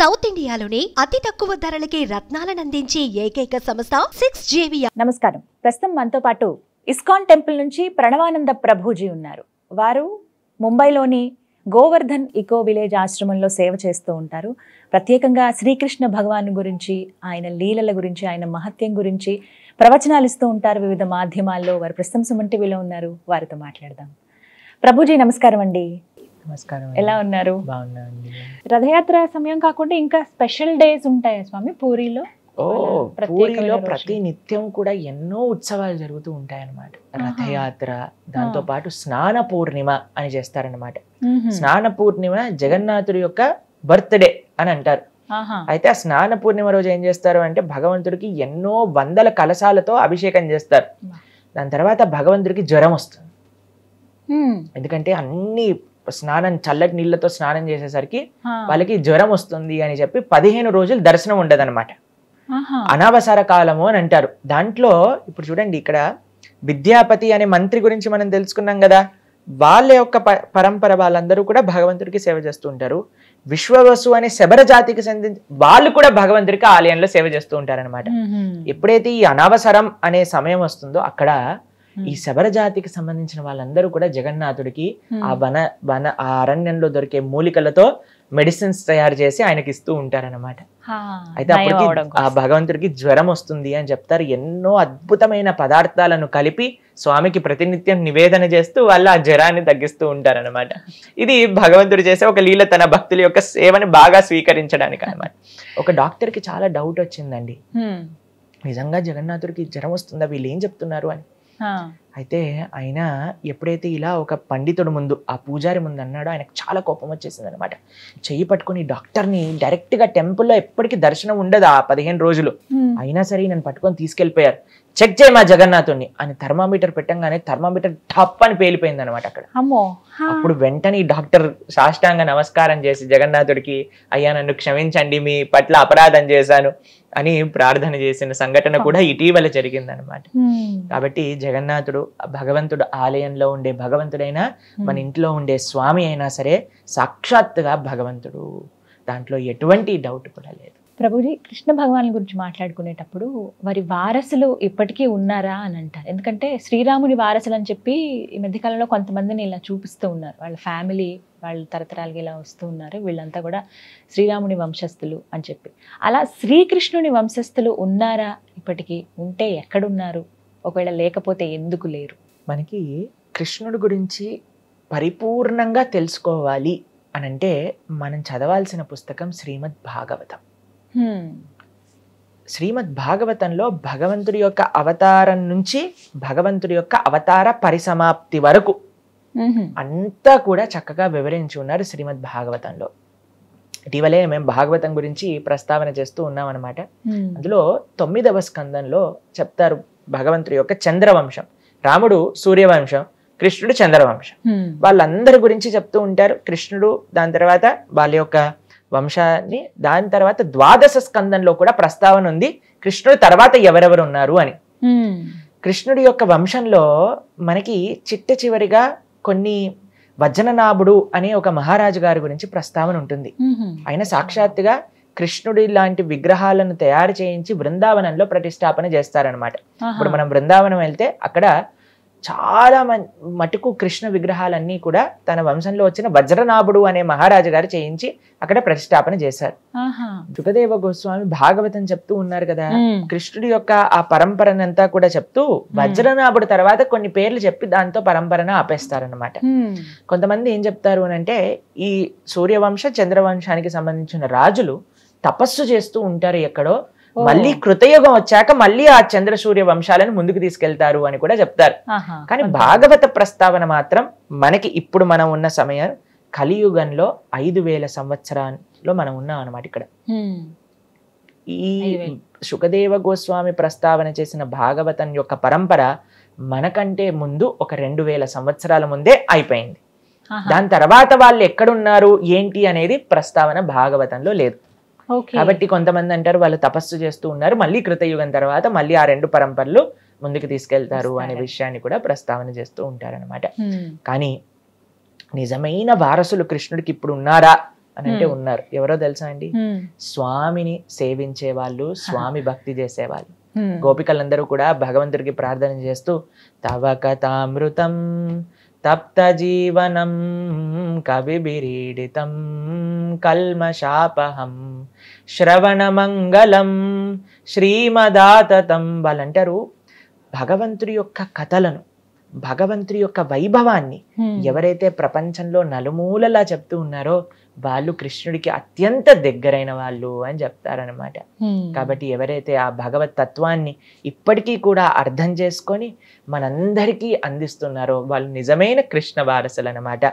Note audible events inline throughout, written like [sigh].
South ఇండియాలోనే అతి తక్కువ ధరలకి రత్నాలను అందించే ఏకైక సంస్థ సిక్స్ జేవియా నమస్కారం ప్రస్తుతం మనతో పాటు ఇస్కాన్ టెంపుల్ నుంచి ప్రణవానంద ప్రభుజీ ఉన్నారు వారు ముంబైలోని గోవర్ధన్ ఇకో విలేజ్ ఆశ్రమంలో సేవ చేస్తూ ఉంటారు ప్రత్యేకంగా శ్రీకృష్ణ భగవాన్ గురించి ఆయన లీలల గురించి ఆయన మహత్యం గురించి ప్రవచనాలు ఇస్తూ ఉంటారు వివిధ మాధ్యమాల్లో వారు ప్రస్తుతం సుమన్ టీవీలో ఉన్నారు వారితో మాట్లాడదాం ప్రభుజీ నమస్కారం అండి నమస్కారం ఎలా ఉన్నారు రథయాత్ర సమయం కాకుండా ఇంకా స్పెషల్ డేస్ ఉంటాయా స్వామి పూరిలో ఓ పూరిలో ప్రతి నిత్యం కూడా ఎన్నో ఉత్సవాలు జరుగుతూ ఉంటాయన్నమాట రథయాత్ర దాంతో పాటు స్నాన పూర్ణిమ అని చేస్తారనమాట స్నాన పూర్ణిమ జగన్నాథుడి యొక్క బర్త్డే అని అంటారు అయితే ఆ స్నాన పూర్ణిమ రోజు ఏం చేస్తారు అంటే భగవంతుడికి ఎన్నో వందల కలశాలతో అభిషేకం చేస్తారు దాని తర్వాత భగవంతుడికి జ్వరం వస్తుంది ఎందుకంటే అన్ని స్నానం చల్లటి నీళ్ళతో స్నానం చేసేసరికి వాళ్ళకి జ్వరం వస్తుంది అని చెప్పి పదిహేను రోజులు దర్శనం ఉండదు అనమాట అనావసర కాలము అని అంటారు దాంట్లో ఇప్పుడు చూడండి ఇక్కడ విద్యాపతి అనే మంత్రి గురించి మనం తెలుసుకున్నాం కదా వాళ్ళ యొక్క పరంపర వాళ్ళందరూ కూడా భగవంతుడికి సేవ చేస్తూ ఉంటారు విశ్వవసు అనే శబర జాతికి సంబంధించి వాళ్ళు కూడా భగవంతుడికి ఆలయంలో సేవ చేస్తూ ఉంటారనమాట ఎప్పుడైతే ఈ అనవసరం అనే సమయం వస్తుందో అక్కడ ఈ శబర జాతికి సంబంధించిన వాళ్ళందరూ కూడా జగన్నాథుడికి ఆ వన వన ఆ అరణ్యంలో దొరికే మూలికలతో మెడిసిన్స్ తయారు చేసి ఆయనకి ఇస్తూ ఉంటారనమాట అయితే అప్పటికి ఆ భగవంతుడికి జ్వరం వస్తుంది అని చెప్తారు ఎన్నో అద్భుతమైన పదార్థాలను కలిపి స్వామికి ప్రతినిత్యం నివేదన చేస్తూ వాళ్ళు ఆ జ్వరాన్ని తగ్గిస్తూ ఉంటారనమాట ఇది భగవంతుడు చేసే ఒక లీల తన భక్తుల యొక్క సేవని బాగా స్వీకరించడానికి అనమాట ఒక డాక్టర్కి చాలా డౌట్ వచ్చిందండి నిజంగా జగన్నాథుడికి జ్వరం వస్తుందా వీళ్ళు ఏం చెప్తున్నారు అని हाँ అయితే ఆయన ఎప్పుడైతే ఇలా ఒక పండితుడు ముందు ఆ పూజారి ముందు అన్నాడో ఆయనకు చాలా కోపం వచ్చేసింది అనమాట చెయ్యి పట్టుకుని డాక్టర్ని డైరెక్ట్గా టెంపుల్లో ఎప్పటికీ దర్శనం ఉండదు ఆ పదిహేను రోజులు అయినా సరే నన్ను పట్టుకొని తీసుకెళ్ళిపోయారు చెక్ చేయి మా జగన్నాథుని అని థర్మామీటర్ పెట్టంగానే థర్మామీటర్ టప్ అని పేలిపోయింది అనమాట అక్కడ అప్పుడు వెంటనే డాక్టర్ సాష్టాంగ నమస్కారం చేసి జగన్నాథుడికి అయ్యా నన్ను క్షమించండి మీ పట్ల అపరాధం చేశాను అని ప్రార్థన చేసిన సంఘటన కూడా ఇటీవల జరిగిందనమాట కాబట్టి జగన్నాథుడు ఎవరు భగవంతుడు ఆలయంలో ఉండే భగవంతుడైనా మన ఇంట్లో ఉండే స్వామి అయినా సరే సాక్షాత్తుగా భగవంతుడు దాంట్లో ఎటువంటి డౌట్ కూడా లేదు ప్రభుజీ కృష్ణ భగవాన్ గురించి మాట్లాడుకునేటప్పుడు వారి వారసులు ఇప్పటికీ ఉన్నారా అని అంటారు ఎందుకంటే శ్రీరాముని వారసులు అని చెప్పి ఈ మధ్యకాలంలో కొంతమందిని ఇలా చూపిస్తూ ఉన్నారు వాళ్ళ ఫ్యామిలీ వాళ్ళు తరతరాలుగా ఇలా వస్తూ ఉన్నారు వీళ్ళంతా కూడా శ్రీరాముని వంశస్థులు అని చెప్పి అలా శ్రీకృష్ణుని వంశస్థులు ఉన్నారా ఇప్పటికీ ఉంటే ఎక్కడున్నారు ఒకవేళ లేకపోతే ఎందుకు లేరు మనకి కృష్ణుడు గురించి పరిపూర్ణంగా తెలుసుకోవాలి అనంటే మనం చదవాల్సిన పుస్తకం శ్రీమద్ భాగవతం శ్రీమద్ భాగవతంలో భగవంతుడి యొక్క అవతారం నుంచి భగవంతుడి యొక్క అవతార పరిసమాప్తి వరకు అంతా కూడా చక్కగా వివరించి ఉన్నారు శ్రీమద్ భాగవతంలో ఇటీవలే మేము భాగవతం గురించి ప్రస్తావన చేస్తూ ఉన్నాం అనమాట అందులో తొమ్మిదవ స్కందంలో చెప్తారు భగవంతుడి యొక్క చంద్రవంశం రాముడు సూర్యవంశం కృష్ణుడు చంద్రవంశం వాళ్ళందరి గురించి చెప్తూ ఉంటారు కృష్ణుడు దాని తర్వాత వాళ్ళ యొక్క వంశాన్ని దాని తర్వాత ద్వాదశ స్కందంలో కూడా ప్రస్తావన ఉంది కృష్ణుడు తర్వాత ఎవరెవరు ఉన్నారు అని కృష్ణుడి యొక్క వంశంలో మనకి చిట్ట చివరిగా కొన్ని వజ్రనాభుడు అనే ఒక మహారాజు గారి గురించి ప్రస్తావన ఉంటుంది ఆయన సాక్షాత్తుగా కృష్ణుడి లాంటి విగ్రహాలను తయారు చేయించి బృందావనంలో ప్రతిష్టాపన చేస్తారనమాట ఇప్పుడు మనం బృందావనం వెళ్తే అక్కడ చాలా మటుకు కృష్ణ విగ్రహాలన్నీ కూడా తన వంశంలో వచ్చిన వజ్రనాభుడు అనే మహారాజు గారు చేయించి అక్కడ ప్రతిష్టాపన చేశారు దుగదేవ గోస్వామి భాగవతం చెప్తూ ఉన్నారు కదా కృష్ణుడి యొక్క ఆ పరంపరనంతా కూడా చెప్తూ వజ్రనాభుడు తర్వాత కొన్ని పేర్లు చెప్పి దాంతో పరంపరను ఆపేస్తారనమాట కొంతమంది ఏం చెప్తారు అంటే ఈ సూర్యవంశ చంద్రవంశానికి సంబంధించిన రాజులు తపస్సు చేస్తూ ఉంటారు ఎక్కడో మళ్ళీ కృతయుగం వచ్చాక మళ్ళీ ఆ చంద్ర సూర్య వంశాలను ముందుకు తీసుకెళ్తారు అని కూడా చెప్తారు కానీ భాగవత ప్రస్తావన మాత్రం మనకి ఇప్పుడు మనం ఉన్న సమయం కలియుగంలో ఐదు వేల సంవత్సరాల్లో మనం ఉన్నాం అనమాట ఇక్కడ ఈ సుఖదేవ గోస్వామి ప్రస్తావన చేసిన భాగవతం యొక్క పరంపర మనకంటే ముందు ఒక రెండు వేల సంవత్సరాల ముందే అయిపోయింది దాని తర్వాత వాళ్ళు ఎక్కడున్నారు ఏంటి అనేది ప్రస్తావన భాగవతంలో లేదు కాబట్టి కొంతమంది అంటారు వాళ్ళు తపస్సు చేస్తూ ఉన్నారు మళ్ళీ కృతయుగం తర్వాత మళ్ళీ ఆ రెండు పరంపరలు ముందుకు తీసుకెళ్తారు అనే విషయాన్ని కూడా ప్రస్తావన చేస్తూ ఉంటారనమాట కానీ నిజమైన వారసులు కృష్ణుడికి ఇప్పుడు ఉన్నారా అని అంటే ఉన్నారు ఎవరో తెలుసా అండి స్వామిని సేవించే వాళ్ళు స్వామి భక్తి చేసేవాళ్ళు గోపికలందరూ కూడా భగవంతుడికి ప్రార్థన చేస్తూ తవ కథామృతం తప్త జీవనం కవిబిరీడితం కల్మశాపహం శ్రవణమంగళం శ్రీమదాతతం వాళ్ళంటారు భగవంతుడి యొక్క కథలను భగవంతుడి యొక్క వైభవాన్ని ఎవరైతే ప్రపంచంలో నలుమూలలా చెప్తూ ఉన్నారో వాళ్ళు కృష్ణుడికి అత్యంత దగ్గరైన వాళ్ళు అని చెప్తారనమాట కాబట్టి ఎవరైతే ఆ భగవత్ తత్వాన్ని ఇప్పటికీ కూడా అర్థం చేసుకొని మనందరికీ అందిస్తున్నారో వాళ్ళు నిజమైన కృష్ణ వారసులు అనమాట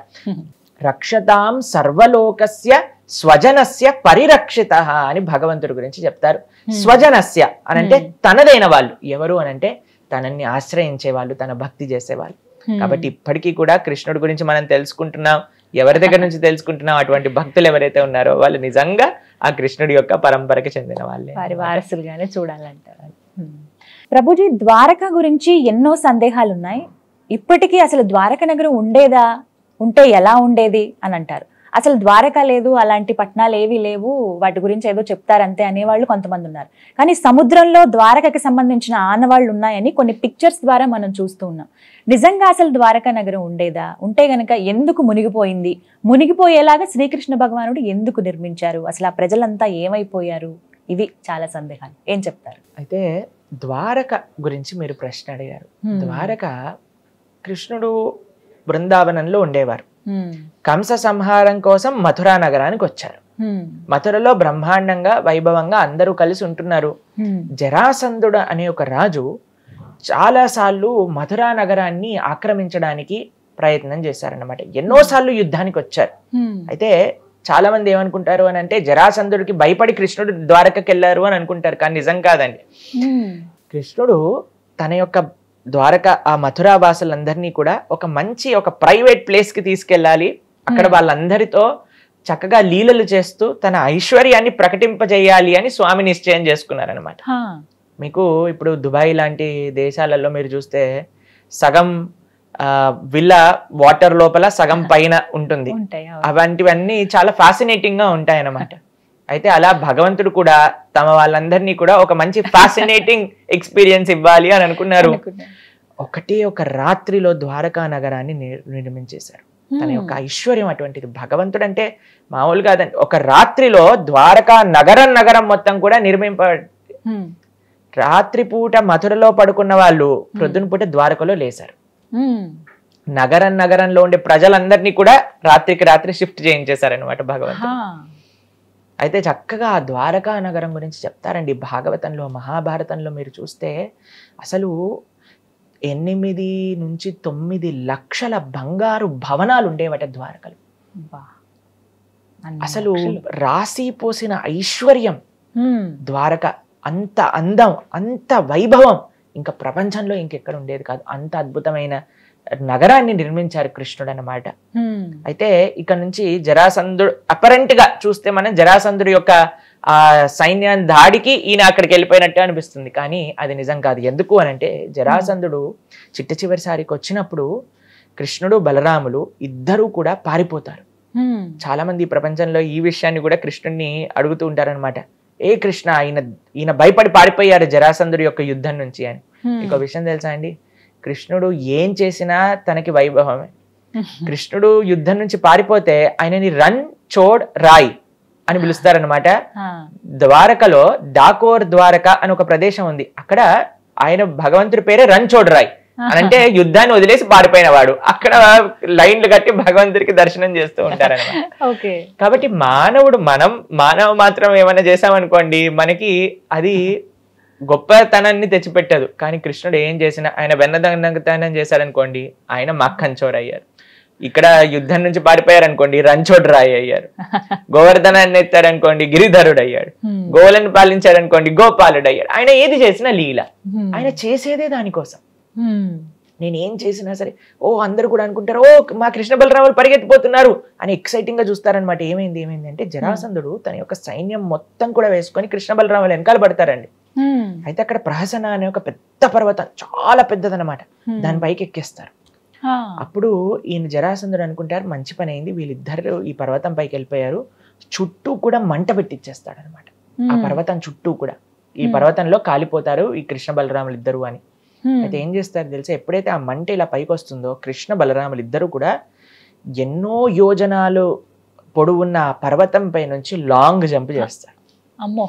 రక్షతాం సర్వలోకస్య స్వజనస్య పరిరక్షిత అని భగవంతుడి గురించి చెప్తారు hmm. స్వజనస్య అనంటే hmm. తనదైన వాళ్ళు ఎవరు అనంటే తనని ఆశ్రయించే వాళ్ళు తన భక్తి చేసేవాళ్ళు hmm. కాబట్టి ఇప్పటికీ కూడా కృష్ణుడి గురించి మనం తెలుసుకుంటున్నాం ఎవరి దగ్గర నుంచి తెలుసుకుంటున్నాం అటువంటి భక్తులు ఎవరైతే ఉన్నారో వాళ్ళు నిజంగా ఆ కృష్ణుడి యొక్క పరంపరకి చెందిన వాళ్ళే వారి వారసులుగానే చూడాలంటే ప్రభుజీ ద్వారక గురించి ఎన్నో సందేహాలు ఉన్నాయి ఇప్పటికీ అసలు ద్వారక నగరం ఉండేదా ఉంటే ఎలా ఉండేది అని అంటారు అసలు ద్వారక లేదు అలాంటి పట్టణాలు ఏవి లేవు వాటి గురించి ఏదో చెప్తారంతే అనేవాళ్ళు కొంతమంది ఉన్నారు కానీ సముద్రంలో ద్వారకకి సంబంధించిన ఆనవాళ్ళు ఉన్నాయని కొన్ని పిక్చర్స్ ద్వారా మనం చూస్తూ ఉన్నాం నిజంగా అసలు ద్వారకా నగరం ఉండేదా ఉంటే గనక ఎందుకు మునిగిపోయింది మునిగిపోయేలాగా శ్రీకృష్ణ భగవానుడు ఎందుకు నిర్మించారు అసలు ఆ ప్రజలంతా ఏమైపోయారు ఇవి చాలా సందేహాలు ఏం చెప్తారు అయితే ద్వారక గురించి మీరు ప్రశ్న అడిగారు ద్వారక కృష్ణుడు బృందావనంలో ఉండేవారు కంస సంహారం కోసం మథురా నగరానికి వచ్చారు మథురలో బ్రహ్మాండంగా వైభవంగా అందరూ కలిసి ఉంటున్నారు జరాసంధుడు అనే ఒక రాజు చాలాసార్లు మథురా నగరాన్ని ఆక్రమించడానికి ప్రయత్నం చేశారనమాట ఎన్నోసార్లు యుద్ధానికి వచ్చారు అయితే చాలా మంది ఏమనుకుంటారు అని అంటే జరాసంధుడికి భయపడి కృష్ణుడు ద్వారకకి వెళ్ళారు అని అనుకుంటారు కానీ నిజం కాదండి కృష్ణుడు తన యొక్క ద్వారక ఆ మథురా వాసులందరినీ కూడా ఒక మంచి ఒక ప్రైవేట్ ప్లేస్కి తీసుకెళ్ళాలి అక్కడ వాళ్ళందరితో చక్కగా లీలలు చేస్తూ తన ఐశ్వర్యాన్ని ప్రకటింపజేయాలి అని స్వామి నిశ్చయం చేసుకున్నారనమాట మీకు ఇప్పుడు దుబాయ్ లాంటి దేశాలలో మీరు చూస్తే సగం విల్లా వాటర్ లోపల సగం పైన ఉంటుంది అలాంటివన్నీ చాలా ఫ్యాసినేటింగ్గా గా అయితే అలా భగవంతుడు కూడా తమ వాళ్ళందరినీ కూడా ఒక మంచి ఫ్యాసినేటింగ్ ఎక్స్పీరియన్స్ ఇవ్వాలి అని అనుకున్నారు ఒకటి ఒక రాత్రిలో ద్వారకా నగరాన్ని నిర్మించేశారు తన hmm. యొక్క ఐశ్వర్యం అటువంటిది భగవంతుడు అంటే మామూలు కాదండి ఒక రాత్రిలో ద్వారకా నగరం నగరం మొత్తం కూడా నిర్మింప hmm. రాత్రిపూట మధురలో పడుకున్న వాళ్ళు hmm. పూట ద్వారకలో లేశారు నగరం నగరంలో ఉండే ప్రజలందరినీ కూడా రాత్రికి రాత్రి షిఫ్ట్ అనమాట భగవంతుడు అయితే చక్కగా ఆ ద్వారకా నగరం గురించి చెప్తారండి భాగవతంలో మహాభారతంలో మీరు చూస్తే అసలు ఎనిమిది నుంచి తొమ్మిది లక్షల బంగారు భవనాలు ఉండేవట ద్వారకలు అసలు రాసి పోసిన ఐశ్వర్యం ద్వారక అంత అందం అంత వైభవం ఇంకా ప్రపంచంలో ఇంకెక్కడ ఉండేది కాదు అంత అద్భుతమైన నగరాన్ని నిర్మించారు కృష్ణుడు అన్నమాట అయితే ఇక్కడ నుంచి జరాసంధుడు అపరెంట్ గా చూస్తే మనం జరాసంధుడు యొక్క ఆ సైన్యాన్ని దాడికి ఈయన అక్కడికి వెళ్ళిపోయినట్టు అనిపిస్తుంది కానీ అది నిజం కాదు ఎందుకు అని అంటే జరాసంధుడు చిట్ట చివరిసారికి వచ్చినప్పుడు కృష్ణుడు బలరాములు ఇద్దరూ కూడా పారిపోతారు చాలా మంది ప్రపంచంలో ఈ విషయాన్ని కూడా కృష్ణుడిని అడుగుతూ ఉంటారనమాట ఏ కృష్ణ ఈయన ఈయన భయపడి పారిపోయారు జరాసంధుడు యొక్క యుద్ధం నుంచి అని ఇంకో విషయం తెలుసా అండి కృష్ణుడు ఏం చేసినా తనకి వైభవమే [laughs] కృష్ణుడు యుద్ధం నుంచి పారిపోతే ఆయనని రన్ చోడ్ రాయ్ అని పిలుస్తారనమాట ద్వారకలో దాకోర్ ద్వారక అని ఒక ప్రదేశం ఉంది అక్కడ ఆయన భగవంతుడి పేరే రన్ చోడ్ రాయ్ అంటే యుద్ధాన్ని వదిలేసి పారిపోయిన వాడు అక్కడ లైన్లు కట్టి భగవంతుడికి దర్శనం చేస్తూ ఉంటారనమాట [laughs] కాబట్టి మానవుడు మనం మానవ మాత్రం ఏమైనా చేసామనుకోండి మనకి అది గొప్పతనాన్ని తెచ్చిపెట్టదు కానీ కృష్ణుడు ఏం చేసినా ఆయన వెన్నదండతనం చేశారనుకోండి ఆయన మక్కంచోడు అయ్యారు ఇక్కడ యుద్ధం నుంచి పారిపోయారు అనుకోండి రంచోడ్ రాయి అయ్యారు [laughs] గోవర్ధనాన్ని ఎత్తారనుకోండి గిరిధరుడు అయ్యాడు గోవులను పాలించారనుకోండి గోపాలుడు అయ్యాడు ఆయన ఏది చేసినా లీల ఆయన చేసేదే దానికోసం నేను ఏం చేసినా సరే ఓ అందరు కూడా అనుకుంటారు ఓ మా కృష్ణ బలరాములు పరిగెత్తిపోతున్నారు అని ఎక్సైటింగ్ గా చూస్తారనమాట ఏమైంది ఏమైంది అంటే జరాసంధుడు తన యొక్క సైన్యం మొత్తం కూడా వేసుకొని కృష్ణ బలరాములు వెనకాల పడతారండి అయితే అక్కడ ప్రహసన అనే ఒక పెద్ద పర్వతం చాలా అనమాట దాని పైకి ఎక్కేస్తారు అప్పుడు ఈయన జరాసంధుడు అనుకుంటారు మంచి పని అయింది వీళ్ళిద్దరు ఈ పర్వతం పైకి వెళ్ళిపోయారు చుట్టూ కూడా మంట పెట్టిచ్చేస్తాడు అనమాట ఆ పర్వతం చుట్టూ కూడా ఈ పర్వతంలో కాలిపోతారు ఈ కృష్ణ బలరాములు ఇద్దరు అని అయితే ఏం చేస్తారు తెలిసే ఎప్పుడైతే ఆ మంట ఇలా పైకి వస్తుందో కృష్ణ బలరాములు ఇద్దరు కూడా ఎన్నో యోజనాలు పొడవున్న ఆ పర్వతం పై నుంచి లాంగ్ జంప్ చేస్తారు అమ్మో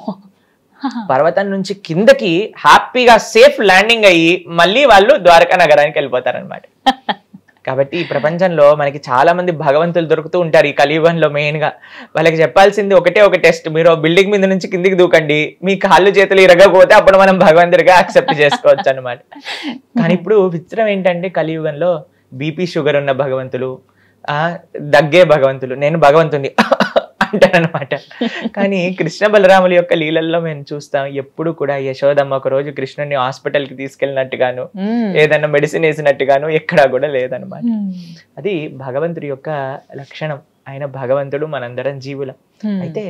[laughs] పర్వతం నుంచి కిందకి హ్యాపీగా సేఫ్ ల్యాండింగ్ అయ్యి మళ్ళీ వాళ్ళు ద్వారకా నగరానికి వెళ్ళిపోతారనమాట [laughs] కాబట్టి ఈ ప్రపంచంలో మనకి చాలా మంది భగవంతులు దొరుకుతూ ఉంటారు ఈ కలియుగంలో మెయిన్గా వాళ్ళకి చెప్పాల్సింది ఒకటే ఒక టెస్ట్ మీరు బిల్డింగ్ మీద నుంచి కిందికి దూకండి మీ కాళ్ళు చేతులు ఇరగకపోతే అప్పుడు మనం భగవంతుడిగా యాక్సెప్ట్ చేసుకోవచ్చు అనమాట కానీ ఇప్పుడు విచిత్రం ఏంటంటే కలియుగంలో బీపీ షుగర్ ఉన్న భగవంతులు దగ్గే భగవంతులు నేను భగవంతుని [laughs] అంటారనమాట కానీ కృష్ణ బలరాముల యొక్క లీలల్లో మేము చూస్తాం ఎప్పుడు కూడా యశోదమ్మ ఒక రోజు కృష్ణుని హాస్పిటల్ కి తీసుకెళ్ళినట్టుగాను ఏదైనా మెడిసిన్ వేసినట్టుగాను ఎక్కడా కూడా లేదనమాట అది భగవంతుడి యొక్క లక్షణం ఆయన భగవంతుడు మనందరం జీవులం అయితే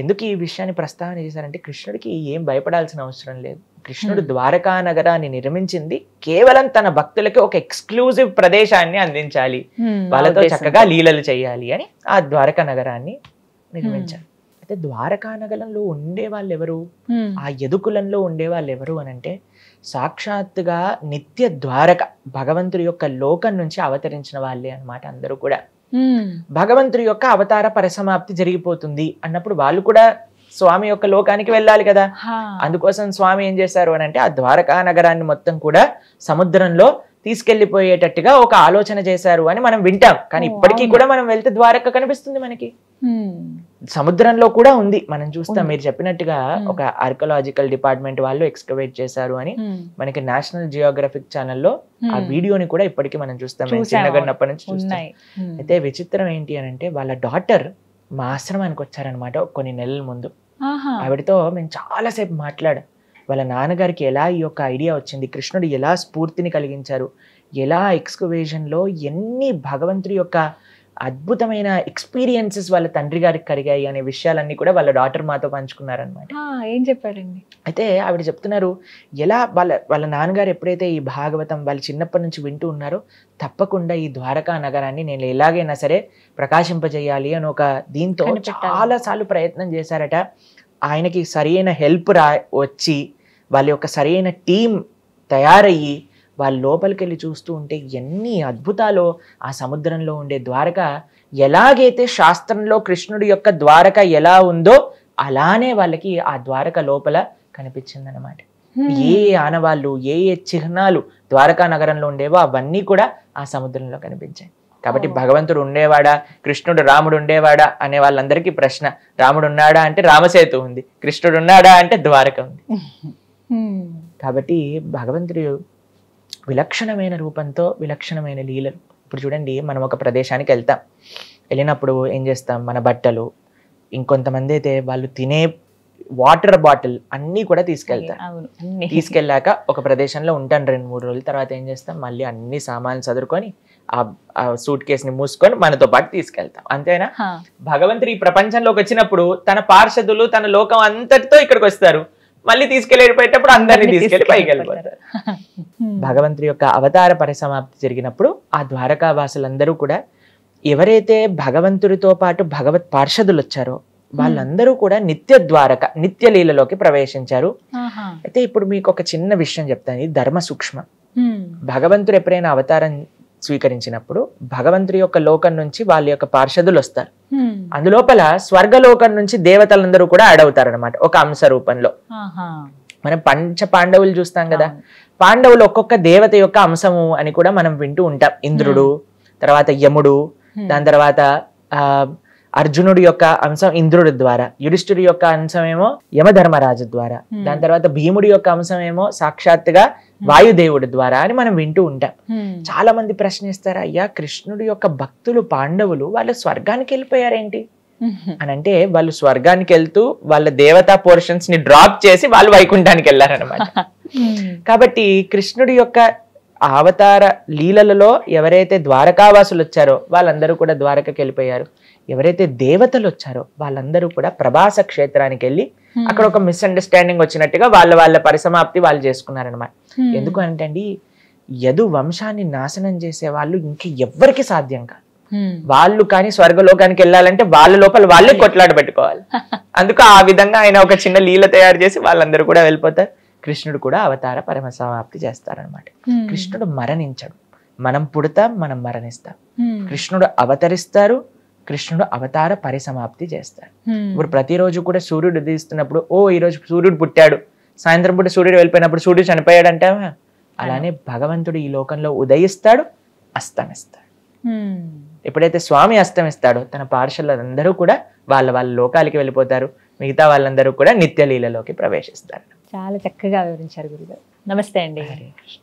ఎందుకు ఈ విషయాన్ని ప్రస్తావన చేశారంటే కృష్ణుడికి ఏం భయపడాల్సిన అవసరం లేదు కృష్ణుడు ద్వారకా నగరాన్ని నిర్మించింది కేవలం తన భక్తులకి ఒక ఎక్స్క్లూజివ్ ప్రదేశాన్ని అందించాలి hmm. వాళ్ళతో చక్కగా లీలలు చేయాలి అని ఆ ద్వారకా నగరాన్ని నిర్మించారు hmm. అయితే ద్వారకా నగరంలో ఉండే వాళ్ళు ఎవరు hmm. ఆ ఎదుకులంలో ఉండే వాళ్ళు ఎవరు అని అంటే సాక్షాత్తుగా నిత్య ద్వారక భగవంతుడి యొక్క లోకం నుంచి అవతరించిన వాళ్ళే అనమాట అందరూ కూడా భగవంతుడి యొక్క అవతార పరిసమాప్తి జరిగిపోతుంది అన్నప్పుడు వాళ్ళు కూడా స్వామి యొక్క లోకానికి వెళ్ళాలి కదా అందుకోసం స్వామి ఏం చేశారు అని అంటే ఆ ద్వారకా నగరాన్ని మొత్తం కూడా సముద్రంలో తీసుకెళ్లిపోయేటట్టుగా ఒక ఆలోచన చేశారు అని మనం వింటాం కానీ ఇప్పటికీ కూడా మనం వెళ్తే ద్వారక కనిపిస్తుంది మనకి సముద్రంలో కూడా ఉంది మనం చూస్తాం మీరు చెప్పినట్టుగా ఒక ఆర్కలాజికల్ డిపార్ట్మెంట్ వాళ్ళు ఎక్స్కవేట్ చేశారు అని మనకి నేషనల్ జియోగ్రఫిక్ ఛానల్లో ఆ వీడియోని కూడా ఇప్పటికీ మనం చూస్తాం చిన్నగన్నప్పటి నుంచి చూస్తాం అయితే విచిత్రం ఏంటి అని అంటే వాళ్ళ డాటర్ మా ఆశ్రమానికి వచ్చారనమాట కొన్ని నెలల ముందు ఆవిడతో మేము చాలాసేపు మాట్లాడాం వాళ్ళ నాన్నగారికి ఎలా ఈ యొక్క ఐడియా వచ్చింది కృష్ణుడు ఎలా స్ఫూర్తిని కలిగించారు ఎలా ఎక్స్కవేషన్లో ఎన్ని భగవంతుడి యొక్క అద్భుతమైన ఎక్స్పీరియన్సెస్ వాళ్ళ తండ్రి గారికి కలిగాయి అనే విషయాలన్నీ కూడా వాళ్ళ డాటర్ మాతో పంచుకున్నారనమాట ఏం చెప్పారండి అయితే ఆవిడ చెప్తున్నారు ఎలా వాళ్ళ వాళ్ళ నాన్నగారు ఎప్పుడైతే ఈ భాగవతం వాళ్ళు చిన్నప్పటి నుంచి వింటూ ఉన్నారో తప్పకుండా ఈ ద్వారకా నగరాన్ని నేను ఎలాగైనా సరే ప్రకాశింపజేయాలి అని ఒక దీంతో చాలాసార్లు ప్రయత్నం చేశారట ఆయనకి సరైన హెల్ప్ రా వచ్చి వాళ్ళ యొక్క సరైన టీం తయారయ్యి వాళ్ళ లోపలికి వెళ్ళి చూస్తూ ఉంటే ఎన్ని అద్భుతాలు ఆ సముద్రంలో ఉండే ద్వారక ఎలాగైతే శాస్త్రంలో కృష్ణుడి యొక్క ద్వారక ఎలా ఉందో అలానే వాళ్ళకి ఆ ద్వారక లోపల కనిపించిందనమాట ఏ ఆనవాళ్ళు ఏ ఏ చిహ్నాలు ద్వారకా నగరంలో ఉండేవో అవన్నీ కూడా ఆ సముద్రంలో కనిపించాయి కాబట్టి భగవంతుడు ఉండేవాడా కృష్ణుడు రాముడు ఉండేవాడా అనే వాళ్ళందరికీ ప్రశ్న రాముడు ఉన్నాడా అంటే రామసేతు ఉంది కృష్ణుడు ఉన్నాడా అంటే ద్వారక ఉంది కాబట్టి భగవంతుడు విలక్షణమైన రూపంతో విలక్షణమైన లీలలు ఇప్పుడు చూడండి మనం ఒక ప్రదేశానికి వెళ్తాం వెళ్ళినప్పుడు ఏం చేస్తాం మన బట్టలు ఇంకొంతమంది అయితే వాళ్ళు తినే వాటర్ బాటిల్ అన్నీ కూడా తీసుకెళ్తాం తీసుకెళ్ళాక ఒక ప్రదేశంలో ఉంటాను రెండు మూడు రోజుల తర్వాత ఏం చేస్తాం మళ్ళీ అన్ని సామాన్లు చదువుకొని ఆ సూట్ కేసుని మూసుకొని మనతో పాటు తీసుకెళ్తాం అంతేనా భగవంతుడు ఈ ప్రపంచంలోకి వచ్చినప్పుడు తన పార్షదులు తన లోకం అంతటితో ఇక్కడికి వస్తారు మళ్ళీ తీసుకెళ్ళిపోయేటప్పుడు అందరినీ తీసుకెళ్లి పైకి వెళ్ళిపోతారు భగవంతుడి యొక్క అవతార పరిసమాప్తి జరిగినప్పుడు ఆ ద్వారకా కూడా ఎవరైతే భగవంతుడితో పాటు భగవత్ పార్షదులు వచ్చారో వాళ్ళందరూ కూడా నిత్య ద్వారక నిత్య లీలలోకి ప్రవేశించారు అయితే ఇప్పుడు మీకు ఒక చిన్న విషయం చెప్తాను ధర్మ సూక్ష్మ భగవంతుడు ఎప్పుడైనా అవతారం స్వీకరించినప్పుడు భగవంతుడి యొక్క లోకం నుంచి వాళ్ళ యొక్క పార్షదులు వస్తారు అందులోపల స్వర్గలోకం నుంచి దేవతలందరూ కూడా అడవుతారు అనమాట ఒక అంశ రూపంలో మనం పంచ పాండవులు చూస్తాం కదా పాండవులు ఒక్కొక్క దేవత యొక్క అంశము అని కూడా మనం వింటూ ఉంటాం ఇంద్రుడు తర్వాత యముడు దాని తర్వాత ఆ అర్జునుడి యొక్క అంశం ఇంద్రుడి ద్వారా యుధిష్ఠుడి యొక్క అంశం ఏమో యమధర్మరాజు ద్వారా దాని తర్వాత భీముడి యొక్క అంశం ఏమో సాక్షాత్తుగా Hmm. వాయుదేవుడి ద్వారా అని మనం వింటూ ఉంటాం hmm. చాలా మంది ప్రశ్నిస్తారు అయ్యా కృష్ణుడు యొక్క భక్తులు పాండవులు వాళ్ళు స్వర్గానికి వెళ్ళిపోయారేంటి hmm. అని అంటే వాళ్ళు స్వర్గానికి వెళ్తూ వాళ్ళ దేవతా పోర్షన్స్ ని డ్రాప్ చేసి వాళ్ళు వైకుంఠానికి వెళ్ళారనమాట [laughs] కాబట్టి కృష్ణుడి యొక్క అవతార లీలలలో ఎవరైతే ద్వారకావాసులు వచ్చారో వాళ్ళందరూ కూడా ద్వారకకి వెళ్ళిపోయారు ఎవరైతే దేవతలు వచ్చారో వాళ్ళందరూ కూడా ప్రభాస క్షేత్రానికి వెళ్ళి అక్కడ ఒక మిస్అండర్స్టాండింగ్ వచ్చినట్టుగా వాళ్ళ వాళ్ళ పరిసమాప్తి వాళ్ళు చేసుకున్నారనమాట ఎందుకు అంటే అండి యదు వంశాన్ని నాశనం చేసే వాళ్ళు ఇంక ఎవ్వరికి సాధ్యం కాదు వాళ్ళు కానీ స్వర్గలోకానికి వెళ్ళాలంటే వాళ్ళ లోపల వాళ్ళే కొట్లాడ పెట్టుకోవాలి [laughs] అందుకు ఆ విధంగా ఆయన ఒక చిన్న లీల తయారు చేసి వాళ్ళందరూ కూడా వెళ్ళిపోతారు కృష్ణుడు కూడా అవతార పరమ సమాప్తి చేస్తారనమాట కృష్ణుడు మరణించడు మనం పుడతాం మనం మరణిస్తాం కృష్ణుడు అవతరిస్తారు కృష్ణుడు అవతార పరిసమాప్తి చేస్తాడు ఇప్పుడు ప్రతిరోజు కూడా సూర్యుడు ఉదయిస్తున్నప్పుడు ఓ ఈరోజు సూర్యుడు పుట్టాడు సాయంత్రం పూట సూర్యుడు వెళ్ళిపోయినప్పుడు సూర్యుడు చనిపోయాడు అంటే అలానే భగవంతుడు ఈ లోకంలో ఉదయిస్తాడు అస్తమిస్తాడు ఎప్పుడైతే స్వామి అస్తమిస్తాడో తన పార్షలందరూ కూడా వాళ్ళ వాళ్ళ లోకాలకి వెళ్ళిపోతారు మిగతా వాళ్ళందరూ కూడా నిత్యలీలలోకి ప్రవేశిస్తారు చాలా చక్కగా వివరించారు గురుగారు నమస్తే అండి